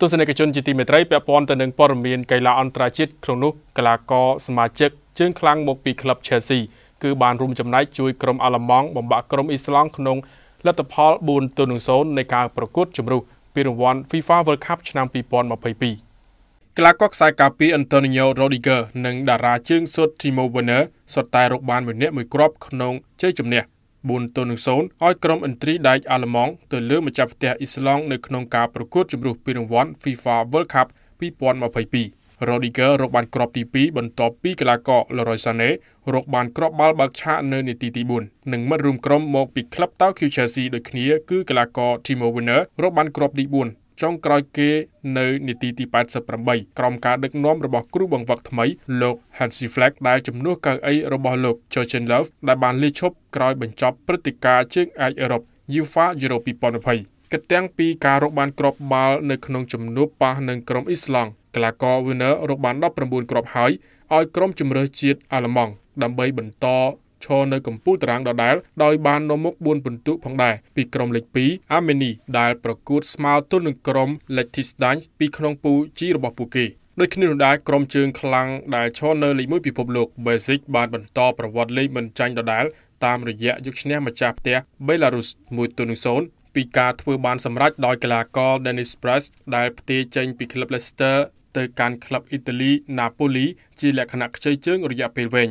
ទស្សនិកជនជាទីមេត្រីពាក់ព័ន្ធទៅនឹងព័ត៌មានកីឡាអន្តរជាតិក្នុងនោះកីឡាករសមាជិកជើងខ្លាំងមកពីក្លឹប Chelsea គឺបានរួមចំណែកជួយក្រុមអាល្លឺម៉ង់បំបាក់ក្រុមអ៊ីស្លង់ក្នុងលទ្ធផល4-0នៃការប្រកួតជម្រុះពានរង្វាន់ FIFA World Cup ឆ្នាំ2022ក្លាកកខ្សែការពារ Antonio Rodriguez និងតារាជើងស៊ុត Timo Werner សុទ្ធតែរកបានមួយនាក់មួយគ្រាប់ក្នុងជ័យជំនះ4-0ឲ្យក្រុមឥន្ទ្រីដែកអាល្លឺម៉ង់ទៅលើម្ចាស់ផ្ទះអ៊ីស្លង់នៅក្នុងការប្រកួតជម្រុះពានរង្វាន់ FIFA World Cup 2022 Rodiger រកបានគ្រាប់ទី2បន្ទាប់ពីកីឡាករ Leroy Sané រកបានគ្រាប់បាល់បើកឆាកនៅនាទីទី4និងមិត្តរួមក្រុមមកពីក្លឹបតៅ Chelsea ដូចគ្នាគឺកីឡាករ Timo Werner រកបានគ្រាប់ទី4ចុងក្រោយគេនៅនាទីទី88ក្រុមការដឹកនាំរបស់គ្រូបង្វឹកថ្មី លោក Hansi Flick ដែលជំនួសកៅអីរបស់លោក Jurgen Löw ដែលបានលាឈប់ក្រោយបញ្ចប់ព្រឹត្តិការណ៍ជើងឯកអឺរ៉ុប UEFA Euro 2020គិតទាំងពីការរកបានគ្រាប់បាល់នៅក្នុងជំនួបប៉ះនឹងក្រុមអ៊ីស្លង់កីឡាករ Werner រកបាន19គ្រាប់ហើយឲ្យក្រុមជម្រើសជាតិអាល្លឺម៉ង់ដើម្បីបន្តឈរនៅកំពូលតារាងដដែលដោយបាននាំមុខ4ពិន្ទុផងដែរពីក្រុមលេខ2អាមេនីដែលប្រកួតស្មើទល់នឹងក្រុមលេខទីស្ដាញ់ពីក្នុងពូជីរបស់ពួកគេដូចគ្នានោះដែរក្រុមជើងខ្លាំងដែលឈរនៅលេខ1ពិភពលោក Basic បានបន្តប្រវត្តិលេខមិនចាញ់ដដែលតាមរយៈយកឈ្នះម្ចាស់ផ្ទះ Belarus 1-0ពីការធ្វើបានសម្រេចដោយកីឡាករ Dennis Press ដែលផ្ទេរចេញពីក្លឹប Leicester ទៅកាន់ក្លឹបអ៊ីតាលី Napoli ជាលក្ខណៈខ្ចីជើងរយៈពេលវែង